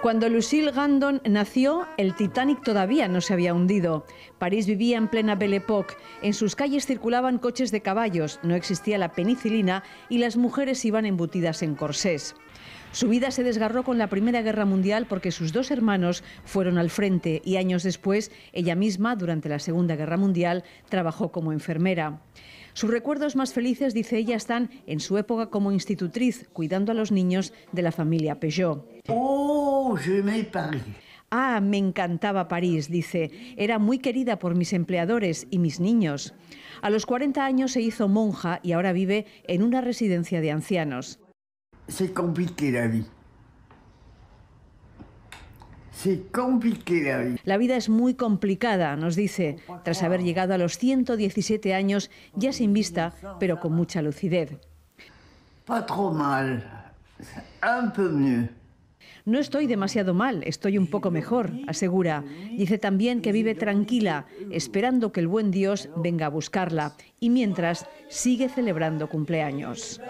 Cuando Lucille Gandon nació, el Titanic todavía no se había hundido. París vivía en plena Belle Époque. En sus calles circulaban coches de caballos, no existía la penicilina y las mujeres iban embutidas en corsés. Su vida se desgarró con la Primera Guerra Mundial porque sus dos hermanos fueron al frente y años después ella misma, durante la Segunda Guerra Mundial, trabajó como enfermera. Sus recuerdos más felices, dice ella, están en su época como institutriz, cuidando a los niños de la familia Peugeot. Oh, Oh, ah, me encantaba París, dice. Era muy querida por mis empleadores y mis niños. A los 40 años se hizo monja y ahora vive en una residencia de ancianos. la vida. La vida es muy complicada, nos dice, tras haber llegado a los 117 años, ya sin vista, pero con mucha lucidez. Pas trop mal, un peu mieux. No estoy demasiado mal, estoy un poco mejor, asegura. Dice también que vive tranquila, esperando que el buen Dios venga a buscarla y mientras sigue celebrando cumpleaños.